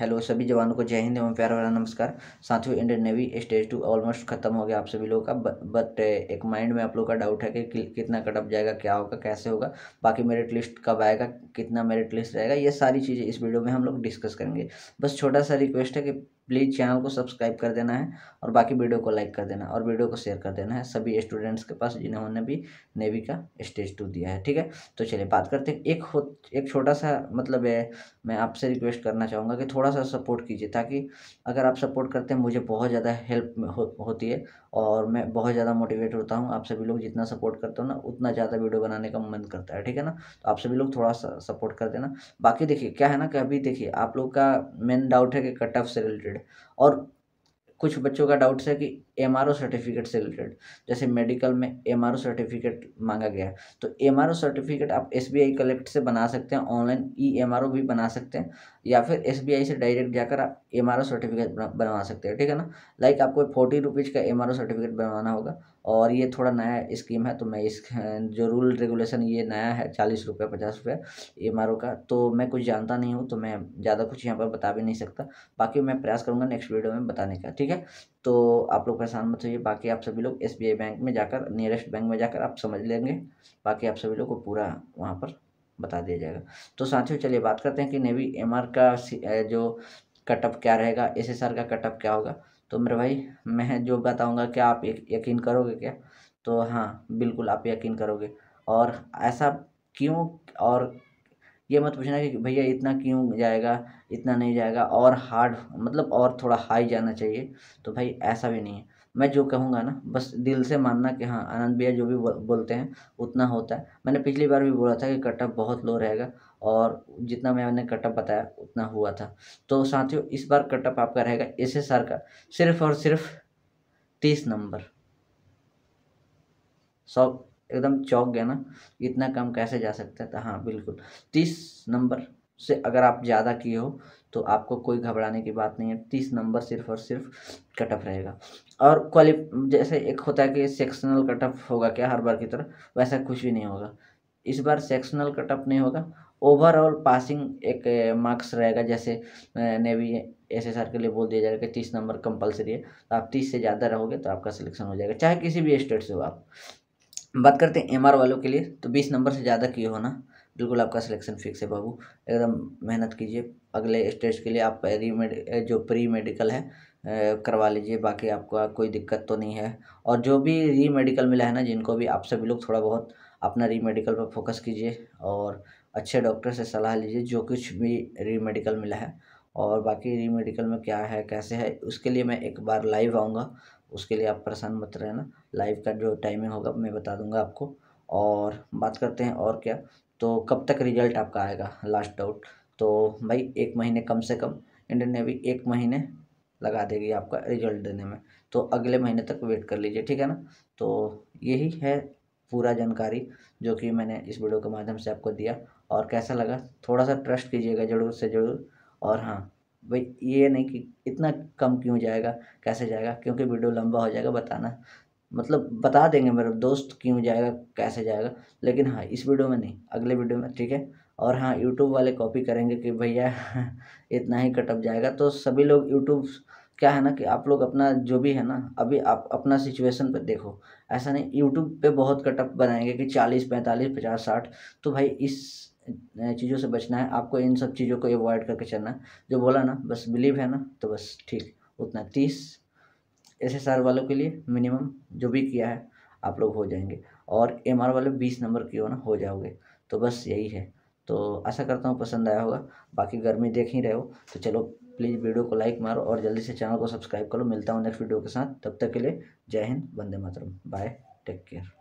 hello सभी जवानों को जय हिंद एवं प्यार वाला नमस्कार साथियों Indian Navy stage two almost खत्म हो गया आप सभी लोगों का बट uh, एक माइंड में आप लोगों का डाउट है कि कितना कटअप जाएगा क्या होगा कैसे होगा बाकी मेरिट लिस्ट कब आएगा कितना मेरिट लिस्ट रहेगा ये सारी चीज़ें इस वीडियो में हम लोग डिस्कस करेंगे बस छोटा सा रिक्वेस्ट है कि प्लीज़ चैनल को सब्सक्राइब कर देना है और बाकी वीडियो को लाइक कर देना और वीडियो को शेयर कर देना है सभी स्टूडेंट्स के पास जिन्होंने भी नेवी का स्टेज टू दिया है ठीक है तो चलिए बात करते हैं एक हो एक छोटा सा मतलब है मैं आपसे रिक्वेस्ट करना चाहूँगा कि थोड़ा सा सपोर्ट कीजिए ताकि अगर आप सपोर्ट करते हैं मुझे बहुत ज़्यादा हेल्प हो, होती है और मैं बहुत ज़्यादा मोटिवेट होता हूँ आप सभी लोग जितना सपोर्ट करते हो ना उतना ज़्यादा वीडियो बनाने का मन करता है ठीक है ना तो आप सभी लोग थोड़ा सा सपोर्ट कर देना बाकी देखिए क्या है ना कि अभी देखिए आप लोग का मेन डाउट है कि कट ऑफ से रिलेटेड और कुछ बच्चों का डाउट्स है कि एम सर्टिफिकेट से रिलेटेड जैसे मेडिकल में एम सर्टिफिकेट मांगा गया तो एम सर्टिफिकेट आप एस कलेक्ट से बना सकते हैं ऑनलाइन ई एम भी बना सकते हैं या फिर एस से डायरेक्ट जाकर आप एम सर्टिफिकेट बनवा सकते हैं ठीक है ना लाइक आपको फोर्टी रुपीज़ का एम सर्टिफिकेट बनवाना होगा और ये थोड़ा नया स्कीम है तो मैं इस जो रूल रेगुलेशन ये नया है चालीस रुपये पचास रुपये एम का तो मैं कुछ जानता नहीं हूँ तो मैं ज़्यादा कुछ यहाँ पर बता भी नहीं सकता बाकी मैं प्रयास करूँगा नेक्स्ट वीडियो में बताने का ठीक है ठीक है तो आप लोग परेशान मत होइए बाकी आप सभी लोग एस बैंक में जाकर नियरेस्ट बैंक में जाकर आप समझ लेंगे बाकी आप सभी लोग को पूरा वहाँ पर बता दिया जाएगा तो साथियों चलिए बात करते हैं कि नेवी एम का जो कटअप क्या रहेगा एस का कटअप क्या होगा तो मेरे भाई मैं जो बताऊँगा क्या आप यकीन करोगे क्या तो हाँ बिल्कुल आप यकीन करोगे और ऐसा क्यों और ये मत पूछना कि भैया इतना क्यों जाएगा इतना नहीं जाएगा और हार्ड मतलब और थोड़ा हाई जाना चाहिए तो भाई ऐसा भी नहीं है मैं जो कहूँगा ना बस दिल से मानना कि हाँ आनंद भैया जो भी बोलते हैं उतना होता है मैंने पिछली बार भी बोला था कि कटअप बहुत लो रहेगा और जितना मैंने कटअप बताया उतना हुआ था तो साथियों इस बार कटअप आपका रहेगा एस एस आर का सिर्फ और सिर्फ तीस नंबर सौ एकदम चौक गया ना इतना कम कैसे जा सकता है तो हाँ बिल्कुल तीस नंबर से अगर आप ज़्यादा किए हो तो आपको कोई घबराने की बात नहीं है तीस नंबर सिर्फ और सिर्फ कटअप रहेगा और क्वालि जैसे एक होता है कि सेक्शनल कटअप होगा क्या हर बार की तरह वैसा कुछ भी नहीं होगा इस बार सेक्शनल कटअप नहीं होगा ओवरऑल पासिंग एक मार्क्स रहेगा जैसे नेवी एस एस आर के लिए बोल दिया जाएगा कि तीस नंबर कंपलसरी है तो आप तीस से ज़्यादा रहोगे तो आपका सिलेक्शन हो जाएगा चाहे किसी भी स्टेट से हो आप बात करते हैं एम वालों के लिए तो बीस नंबर से ज़्यादा किए होना बिल्कुल आपका सिलेक्शन फिक्स है बाबू एकदम मेहनत कीजिए अगले स्टेज के लिए आप प्री जो प्री मेडिकल है करवा लीजिए बाकी आपका कोई दिक्कत तो नहीं है और जो भी री मेडिकल मिला है ना जिनको भी आप सभी लोग थोड़ा बहुत अपना री मेडिकल पर फोकस कीजिए और अच्छे डॉक्टर से सलाह लीजिए जो कुछ भी री मेडिकल मिला है और बाकी री मेडिकल में क्या है कैसे है उसके लिए मैं एक बार लाइव आऊँगा उसके लिए आप परेशान मत रहना लाइव का जो टाइमिंग होगा मैं बता दूंगा आपको और बात करते हैं और क्या तो कब तक रिजल्ट आपका आएगा लास्ट डाउट तो भाई एक महीने कम से कम इंडियन नेवी एक महीने लगा देगी आपका रिजल्ट देने में तो अगले महीने तक वेट कर लीजिए ठीक है ना तो यही है पूरा जानकारी जो कि मैंने इस वीडियो के माध्यम से आपको दिया और कैसा लगा थोड़ा सा ट्रस्ट कीजिएगा ज़रूर से ज़रूर और हाँ भाई ये नहीं कि इतना कम क्यों जाएगा कैसे जाएगा क्योंकि वीडियो लंबा हो जाएगा बताना मतलब बता देंगे मेरा दोस्त क्यों जाएगा कैसे जाएगा लेकिन हाँ इस वीडियो में नहीं अगले वीडियो में ठीक है और हाँ यूट्यूब वाले कॉपी करेंगे कि भैया इतना ही कटअप जाएगा तो सभी लोग यूट्यूब क्या है ना कि आप लोग अपना जो भी है ना अभी आप अपना सिचुएशन पर देखो ऐसा नहीं यूट्यूब पे बहुत कटअप बनाएंगे कि चालीस पैंतालीस पचास साठ तो भाई इस चीज़ों से बचना है आपको इन सब चीज़ों को अवॉइड करके चलना जो बोला ना बस बिलीव है ना तो बस ठीक उतना तीस एस एस आर वालों के लिए मिनिमम जो भी किया है आप लोग हो जाएंगे और एम आर वाले बीस नंबर की हो ना हो जाओगे तो बस यही है तो आशा करता हूँ पसंद आया होगा बाकी गर्मी देख ही रहे हो तो चलो प्लीज़ वीडियो को लाइक मारो और जल्दी से चैनल को सब्सक्राइब करो मिलता हूँ नेक्स्ट वीडियो के साथ तब तक के लिए जय हिंद वंदे मातरम बाय टेक केयर